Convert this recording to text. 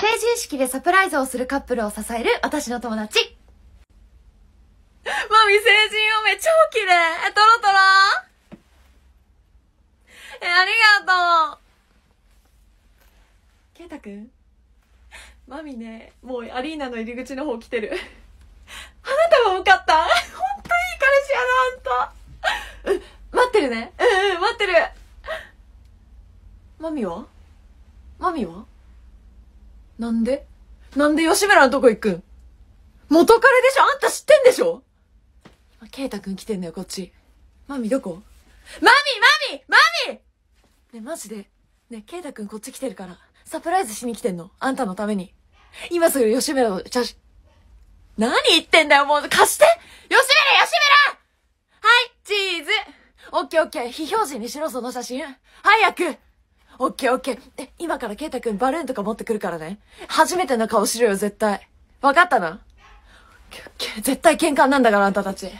成人式でサプライズをするカップルを支える私の友達。マミ成人おめ超綺麗え、トロトロえ、ありがとうケイタくんマミね、もうアリーナの入り口の方来てる。あなたは多かった本当いい彼氏やな、あんた。う待ってるね。うん、うん、待ってる。マミはマミはなんでなんで吉村のとこ行くん元彼でしょあんた知ってんでしょケイタくん来てんだよ、こっち。マミどこマミマミマミねえ、マジで。ねえ、ケイタくんこっち来てるから、サプライズしに来てんの。あんたのために。今すぐ吉村の写真、何言ってんだよ、もう貸して吉村吉村はい、チーズオッケーオッケー、非表示にしろ、その写真。早くオッケーオッケー。え、今からケイタ君バルーンとか持ってくるからね。初めての顔しろよ、絶対。わかったな絶対喧嘩なんだから、あんたたち。